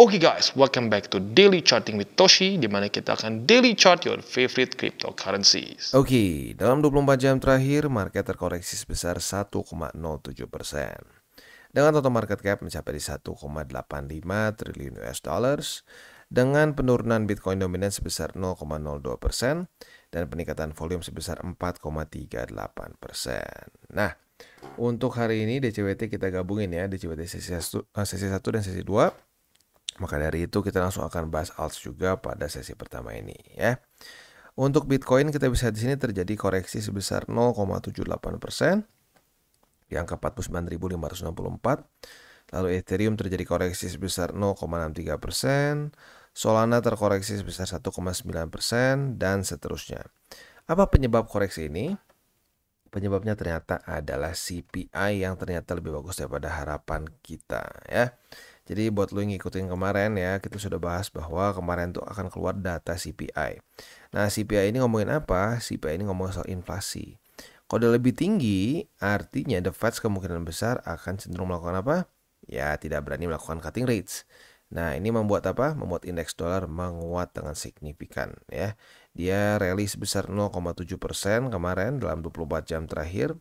Oke okay guys, welcome back to Daily Charting with Toshi di mana kita akan daily chart your favorite cryptocurrencies. Oke, okay, dalam 24 jam terakhir market terkoreksi sebesar 1,07%. Dengan total market cap mencapai di 1,85 triliun US dollars dengan penurunan Bitcoin dominan sebesar 0,02% dan peningkatan volume sebesar 4,38%. Nah, untuk hari ini DCWT kita gabungin ya, DCWT sesi 1, dan sesi 2 maka dari itu kita langsung akan bahas alts juga pada sesi pertama ini ya. Untuk Bitcoin kita bisa di sini terjadi koreksi sebesar 0,78% di angka 49.564. Lalu Ethereum terjadi koreksi sebesar 0,63%, Solana terkoreksi sebesar 1,9% dan seterusnya. Apa penyebab koreksi ini? Penyebabnya ternyata adalah CPI yang ternyata lebih bagus daripada harapan kita ya. Jadi buat lo yang ngikutin kemarin ya, kita sudah bahas bahwa kemarin tuh akan keluar data CPI. Nah, CPI ini ngomongin apa? CPI ini ngomongin soal inflasi. Kode lebih tinggi artinya the Fed kemungkinan besar akan cenderung melakukan apa? Ya, tidak berani melakukan cutting rates. Nah, ini membuat apa? Membuat indeks dolar menguat dengan signifikan ya. Dia rally sebesar 0,7% kemarin dalam 24 jam terakhir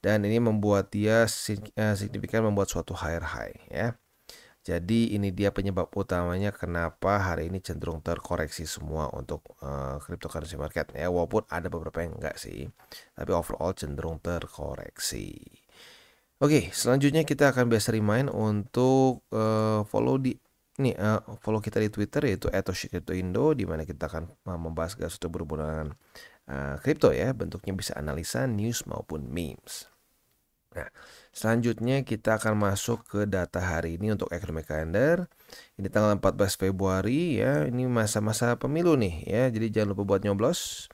dan ini membuat dia eh, signifikan membuat suatu higher high ya. Jadi ini dia penyebab utamanya kenapa hari ini cenderung terkoreksi semua untuk uh, cryptocurrency market ya walaupun ada beberapa yang enggak sih tapi overall cenderung terkoreksi. Oke, okay, selanjutnya kita akan biasa remind untuk uh, follow di nih eh, uh, follow kita di Twitter yaitu @toshikryptoindo di mana kita akan membahas segala sesuatu berhubungan uh, crypto ya bentuknya bisa analisa news maupun memes. Nah, selanjutnya kita akan masuk ke data hari ini untuk ekonomi kalender. Ini tanggal 14 Februari ya, ini masa-masa pemilu nih ya. Jadi jangan lupa buat nyoblos.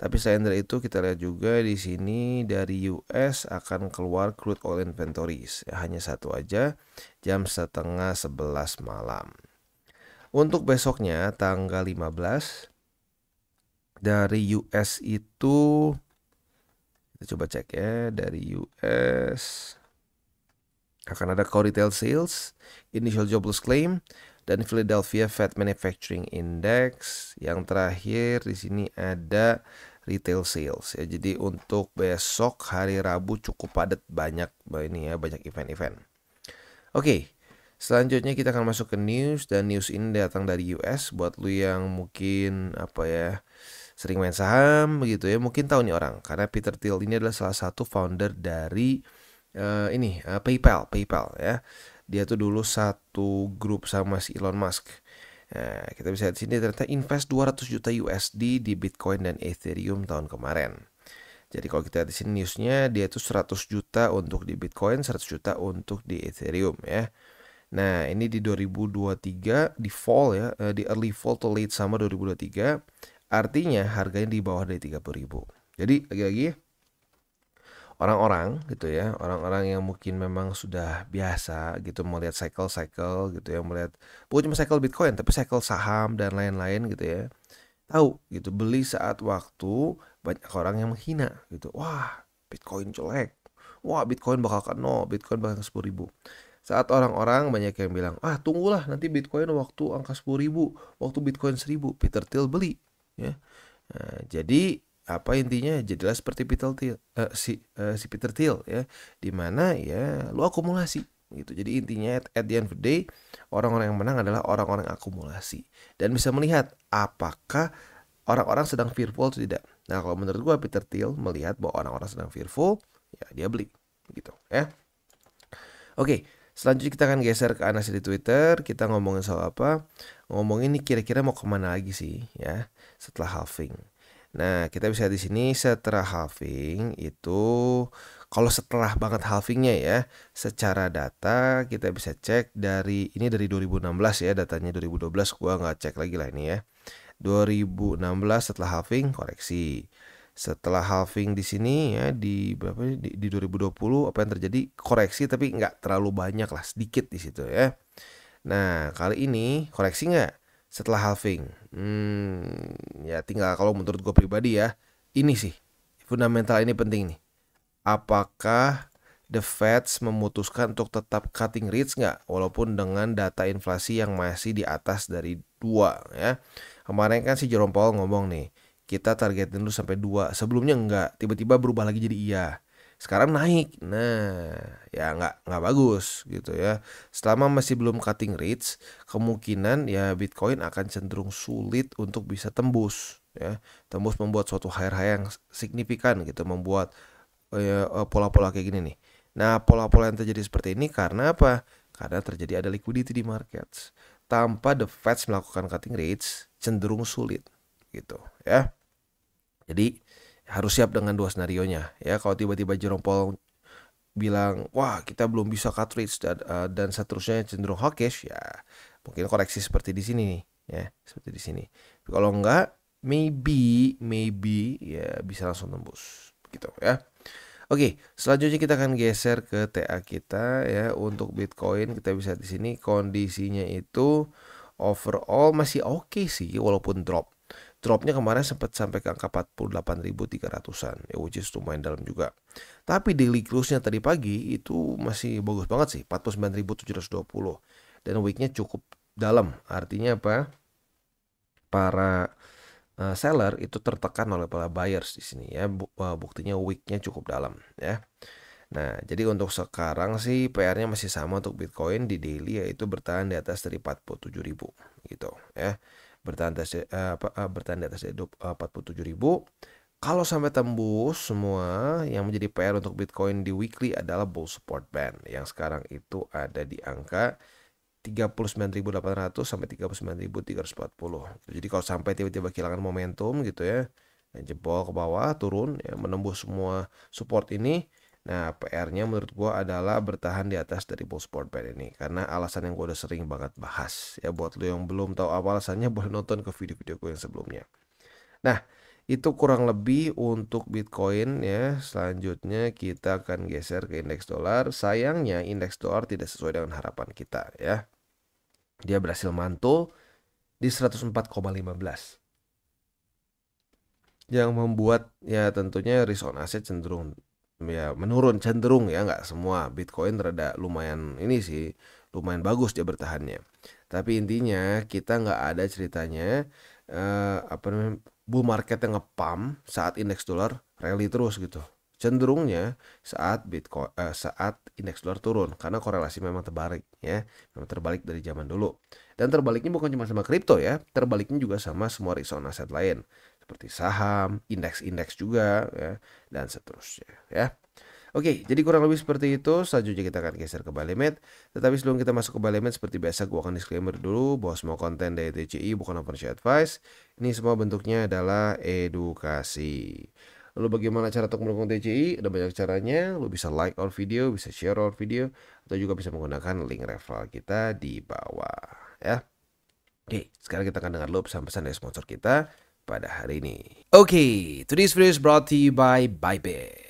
Tapi selain dari itu kita lihat juga di sini dari US akan keluar crude oil inventories. Ya, hanya satu aja jam setengah 11 malam. Untuk besoknya tanggal 15 dari US itu kita coba cek ya dari US akan ada core retail sales, initial jobless claim, dan Philadelphia Fed Manufacturing Index. Yang terakhir di sini ada retail sales ya. Jadi untuk besok hari Rabu cukup padat banyak ini ya, banyak event-event. Oke. Selanjutnya kita akan masuk ke news dan news ini datang dari US buat lu yang mungkin apa ya sering main saham begitu ya mungkin tahu nih orang karena Peter Thiel ini adalah salah satu founder dari uh, ini uh, PayPal PayPal ya dia tuh dulu satu grup sama si Elon Musk nah, kita bisa lihat di sini ternyata invest 200 juta USD di Bitcoin dan Ethereum tahun kemarin jadi kalau kita lihat di sini newsnya dia itu 100 juta untuk di Bitcoin 100 juta untuk di Ethereum ya Nah ini di 2023 di fall ya eh, di early fall to late summer 2023 Artinya harganya di bawah dari 30 ribu. Jadi lagi-lagi orang-orang gitu ya, orang-orang yang mungkin memang sudah biasa gitu melihat cycle-cycle gitu ya, melihat bukan cuma cycle Bitcoin tapi cycle saham dan lain-lain gitu ya. Tahu gitu beli saat waktu banyak orang yang menghina gitu. Wah, Bitcoin jelek. Wah, Bitcoin bakal ke nol, Bitcoin bakal ke 10 ribu saat orang-orang banyak yang bilang ah tunggulah nanti bitcoin waktu angka 10 ribu waktu bitcoin 1000 Peter Thiel beli ya nah, jadi apa intinya jadilah seperti Peter Thiel, uh, si uh, si Peter Thiel ya dimana ya lu akumulasi gitu jadi intinya at, at the end of the day orang-orang yang menang adalah orang-orang akumulasi dan bisa melihat apakah orang-orang sedang fearful atau tidak nah kalau menurut gua Peter Thiel melihat bahwa orang-orang sedang fearful ya dia beli gitu ya oke okay. Selanjutnya kita akan geser ke Anas di Twitter. Kita ngomongin soal apa? Ngomongin ini kira-kira mau kemana lagi sih ya setelah halving. Nah kita bisa di sini setelah halving itu kalau setelah banget halvingnya ya secara data kita bisa cek dari ini dari 2016 ya datanya 2012 gua nggak cek lagi lah ini ya 2016 setelah halving koreksi setelah halving di sini ya di berapa di, di 2020 apa yang terjadi koreksi tapi nggak terlalu banyak lah sedikit di situ ya nah kali ini koreksi nggak setelah halving hmm, ya tinggal kalau menurut gue pribadi ya ini sih fundamental ini penting nih apakah The Feds memutuskan untuk tetap cutting rates nggak walaupun dengan data inflasi yang masih di atas dari dua ya kemarin kan si Jerome Powell ngomong nih kita targetin dulu sampai dua sebelumnya enggak tiba-tiba berubah lagi jadi iya sekarang naik nah ya nggak nggak bagus gitu ya selama masih belum cutting rates kemungkinan ya Bitcoin akan cenderung sulit untuk bisa tembus ya tembus membuat suatu higher high yang signifikan gitu membuat ya, eh, pola-pola uh, kayak gini nih nah pola-pola yang terjadi seperti ini karena apa karena terjadi ada liquidity di markets tanpa the Fed melakukan cutting rates cenderung sulit gitu ya jadi harus siap dengan dua senario nya ya kalau tiba-tiba Jerome Paul bilang wah kita belum bisa rates dan, uh, dan seterusnya cenderung hawkish ya mungkin koreksi seperti di sini nih ya seperti di sini kalau enggak maybe maybe ya bisa langsung tembus gitu ya Oke, selanjutnya kita akan geser ke TA kita ya untuk Bitcoin kita bisa di sini kondisinya itu overall masih oke okay sih walaupun drop Dropnya kemarin sempat sampai ke angka 48.300an, ya which is lumayan dalam juga. Tapi daily close-nya tadi pagi itu masih bagus banget sih, 49.720. Dan week cukup dalam, artinya apa? Para uh, seller itu tertekan oleh para buyers di sini ya, eh, buktinya week-nya cukup dalam ya. Nah, jadi untuk sekarang sih PR-nya masih sama untuk Bitcoin di daily yaitu bertahan di atas dari 47.000 gitu ya bertahan atas uh, bertahan di atas hidup eh, uh, 47 ribu kalau sampai tembus semua yang menjadi PR untuk Bitcoin di weekly adalah bull support band yang sekarang itu ada di angka 39.800 sampai 39.340. Gitu. Jadi kalau sampai tiba-tiba kehilangan momentum gitu ya, jebol ke bawah, turun, ya, menembus semua support ini, Nah, PR-nya menurut gue adalah bertahan di atas dari Sport Band ini karena alasan yang gue udah sering banget bahas. Ya buat lo yang belum tahu apa alasannya boleh nonton ke video-video gue yang sebelumnya. Nah, itu kurang lebih untuk Bitcoin ya. Selanjutnya kita akan geser ke indeks dolar. Sayangnya indeks dolar tidak sesuai dengan harapan kita ya. Dia berhasil mantul di 104,15 yang membuat ya tentunya risk on asset cenderung ya menurun cenderung ya nggak semua Bitcoin rada lumayan ini sih lumayan bagus dia bertahannya tapi intinya kita nggak ada ceritanya eh, apa namanya bull market yang ngepam saat indeks dolar rally terus gitu cenderungnya saat Bitcoin eh, saat indeks dolar turun karena korelasi memang terbalik ya memang terbalik dari zaman dulu dan terbaliknya bukan cuma sama kripto ya terbaliknya juga sama semua resource aset lain seperti saham, indeks-indeks juga ya, dan seterusnya ya. Oke, jadi kurang lebih seperti itu. Selanjutnya kita akan geser ke balimet. Tetapi sebelum kita masuk ke balimet, seperti biasa gue akan disclaimer dulu bahwa semua konten dari TCI bukan open share advice. Ini semua bentuknya adalah edukasi. Lalu bagaimana cara untuk mendukung TCI? Ada banyak caranya. Lo bisa like our video, bisa share our video, atau juga bisa menggunakan link referral kita di bawah. Ya. Oke, sekarang kita akan dengar lo pesan-pesan dari sponsor kita, pada hari ini. Oke, okay, today's video is brought to you by Bybit.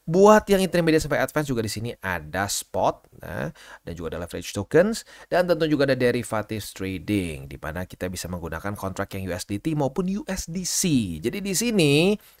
Buat yang intermediate sampai advance juga di sini ada spot nah, dan juga ada leverage tokens dan tentu juga ada derivatives trading di mana kita bisa menggunakan kontrak yang USDT maupun USDC. Jadi di sini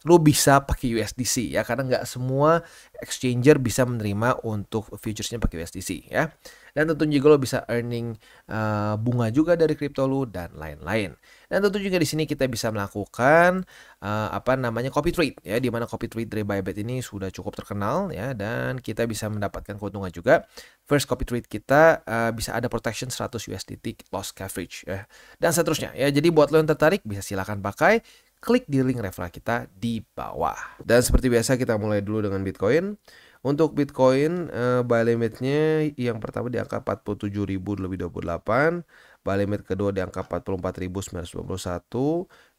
lo bisa pakai USDC ya karena nggak semua exchanger bisa menerima untuk futuresnya pakai USDC ya. Dan tentu juga lo bisa earning uh, bunga juga dari kripto lo dan lain-lain. Dan tentu juga di sini kita bisa melakukan uh, apa namanya copy trade ya di mana copy trade dari Bybit ini sudah cukup terkenal ya dan kita bisa mendapatkan keuntungan juga. First copy trade kita uh, bisa ada protection 100 USDT loss coverage ya. Dan seterusnya ya. Jadi buat lo yang tertarik bisa silakan pakai klik di link referral kita di bawah. Dan seperti biasa kita mulai dulu dengan Bitcoin. Untuk Bitcoin uh, buy limitnya yang pertama di angka 47.000 lebih 28, buy limit kedua di angka 44.921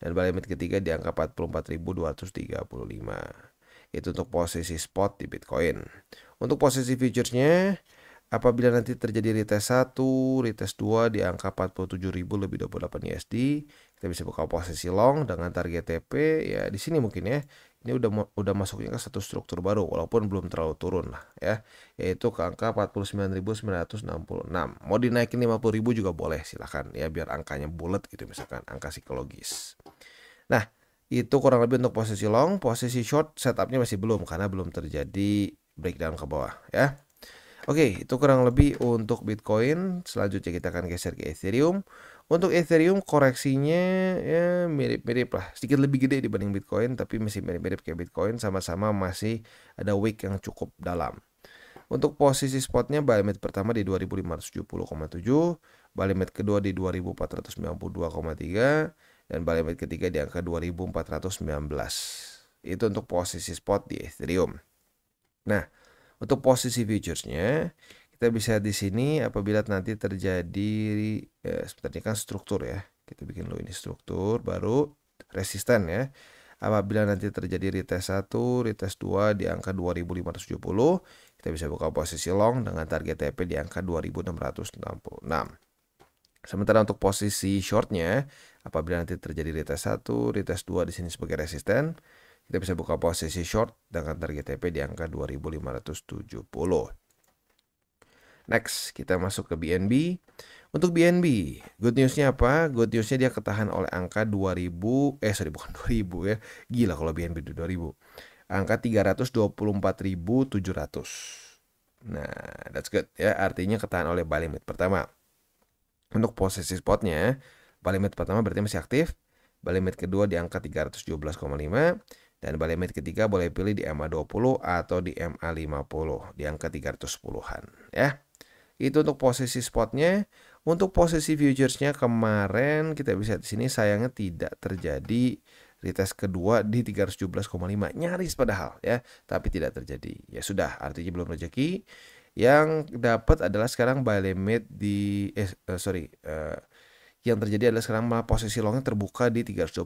dan buy limit ketiga di angka 44.235. Itu untuk posisi spot di Bitcoin. Untuk posisi futuresnya Apabila nanti terjadi retest 1, retest 2 di angka 47.000 lebih 28 USD, kita bisa buka posisi long dengan target TP ya di sini mungkin ya. Ini udah udah masuknya ke satu struktur baru walaupun belum terlalu turun lah ya, yaitu ke angka 49.966. Mau dinaikin 50.000 juga boleh silahkan ya biar angkanya bulat gitu misalkan angka psikologis. Nah, itu kurang lebih untuk posisi long, posisi short setupnya masih belum karena belum terjadi breakdown ke bawah ya. Oke, itu kurang lebih untuk Bitcoin. Selanjutnya kita akan geser ke Ethereum. Untuk Ethereum koreksinya ya mirip-mirip lah, sedikit lebih gede dibanding Bitcoin, tapi masih mirip-mirip kayak Bitcoin, sama-sama masih ada week yang cukup dalam. Untuk posisi spotnya buy pertama di 2570,7, buy limit kedua di 2492,3 dan buy ketiga di angka 2419. Itu untuk posisi spot di Ethereum. Nah, untuk posisi futuresnya kita bisa di sini apabila nanti terjadi ya, eh, sebenarnya kan struktur ya. Kita bikin dulu ini struktur baru resisten ya. Apabila nanti terjadi retest 1, retest 2 di angka 2570, kita bisa buka posisi long dengan target TP di angka 2666. Sementara untuk posisi shortnya, apabila nanti terjadi retest 1, retest 2 di sini sebagai resisten, kita bisa buka posisi short dengan target TP di angka 2570. Next, kita masuk ke BNB. Untuk BNB, good newsnya apa? Good newsnya dia ketahan oleh angka 2000, eh sorry bukan 2000 ya. Gila kalau BNB itu 2000. Angka 324.700. Nah, that's good ya. Artinya ketahan oleh buy limit pertama. Untuk posisi spotnya, buy limit pertama berarti masih aktif. Buy limit kedua di angka 312,5. Dan balik limit ketiga boleh pilih di MA 20 atau di MA 50 di angka 310-an ya. Itu untuk posisi spotnya. Untuk posisi futuresnya kemarin kita bisa di sini sayangnya tidak terjadi retest kedua di 317,5 nyaris padahal ya tapi tidak terjadi ya sudah artinya belum rezeki yang dapat adalah sekarang buy limit di eh, eh sorry eh, yang terjadi adalah sekarang malah posisi longnya terbuka di 324,7.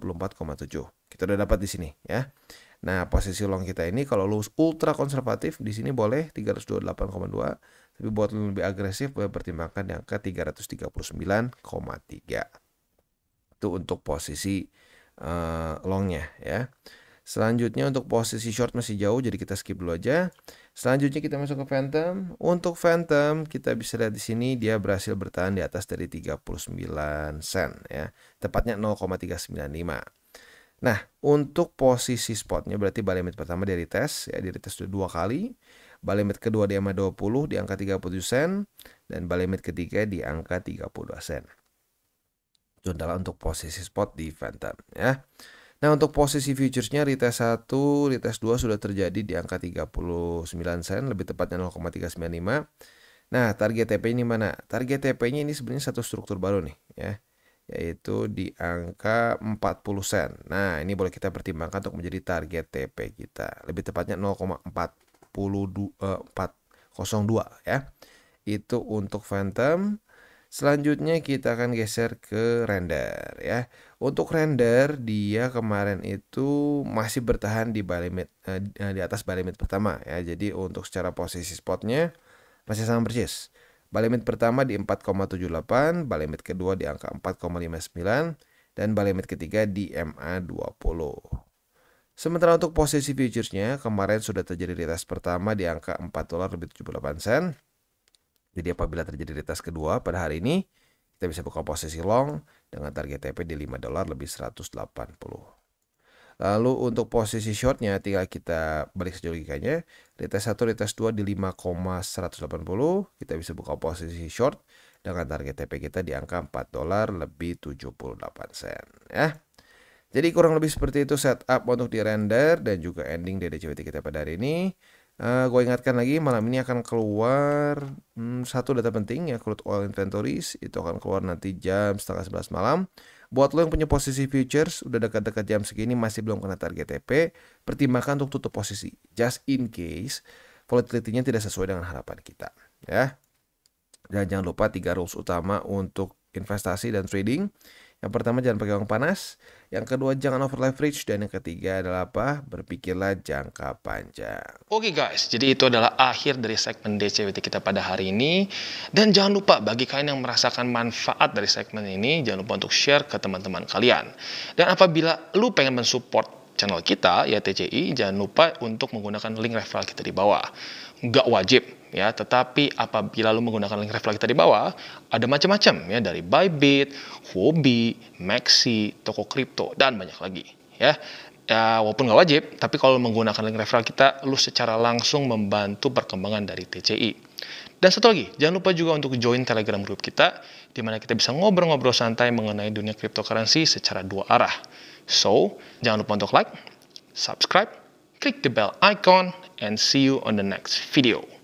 Kita udah dapat di sini ya. Nah, posisi long kita ini kalau lu ultra konservatif di sini boleh 328,2, tapi buat lu lebih agresif boleh pertimbangkan yang ke 339,3. Itu untuk posisi uh, longnya ya. Selanjutnya untuk posisi short masih jauh jadi kita skip dulu aja. Selanjutnya kita masuk ke Phantom. Untuk Phantom kita bisa lihat di sini dia berhasil bertahan di atas dari 39 sen ya. Tepatnya 0,395. Nah, untuk posisi spotnya berarti buy limit pertama dari tes ya, dia tes sudah dua kali. Buy limit kedua di EMA 20 di angka 37 sen dan buy limit ketiga di angka 32 sen. Itu adalah untuk posisi spot di Phantom ya. Nah untuk posisi futuresnya retest 1, retest 2 sudah terjadi di angka 39 sen, lebih tepatnya 0,395. Nah target TP ini mana? Target TP-nya ini sebenarnya satu struktur baru nih ya, yaitu di angka 40 sen. Nah ini boleh kita pertimbangkan untuk menjadi target TP kita, lebih tepatnya 0,402 eh, ya. Itu untuk Phantom. Selanjutnya kita akan geser ke render ya. Untuk render dia kemarin itu masih bertahan di balimit eh, eh, di atas balimit pertama ya. Jadi untuk secara posisi spotnya masih sama persis. Balimit pertama di 4,78, balimit kedua di angka 4,59 dan balimit ketiga di MA 20. Sementara untuk posisi futuresnya kemarin sudah terjadi retest pertama di angka 4 dolar lebih 78 sen jadi apabila terjadi retest kedua pada hari ini, kita bisa buka posisi long dengan target TP di 5 dolar lebih 180. Lalu untuk posisi shortnya tinggal kita balik saja logikanya. Retest 1, retest 2 di 5,180. Kita bisa buka posisi short dengan target TP kita di angka 4 dolar lebih 78 sen. Ya. Jadi kurang lebih seperti itu setup untuk di render dan juga ending dari CWT kita pada hari ini. Uh, eh, gue ingatkan lagi malam ini akan keluar hmm, satu data penting ya crude oil inventories itu akan keluar nanti jam setengah sebelas malam. Buat lo yang punya posisi futures udah dekat-dekat jam segini masih belum kena target TP, pertimbangkan untuk tutup posisi just in case volatility tidak sesuai dengan harapan kita ya. Dan jangan lupa tiga rules utama untuk investasi dan trading. Yang pertama jangan pakai uang panas, yang kedua jangan over leverage dan yang ketiga adalah apa? Berpikirlah jangka panjang. Oke okay guys, jadi itu adalah akhir dari segmen DCWT kita pada hari ini dan jangan lupa bagi kalian yang merasakan manfaat dari segmen ini jangan lupa untuk share ke teman-teman kalian. Dan apabila lu pengen mensupport channel kita ya TCI jangan lupa untuk menggunakan link referral kita di bawah. Nggak wajib, ya tetapi apabila lu menggunakan link referral kita di bawah ada macam-macam ya dari Bybit, hobi, Maxi, toko kripto dan banyak lagi ya ya walaupun nggak wajib, tapi kalau menggunakan link referral kita, lu secara langsung membantu perkembangan dari TCI. Dan satu lagi, jangan lupa juga untuk join Telegram grup kita, di mana kita bisa ngobrol-ngobrol santai mengenai dunia cryptocurrency secara dua arah. So, jangan lupa untuk like, subscribe, klik the bell icon, and see you on the next video.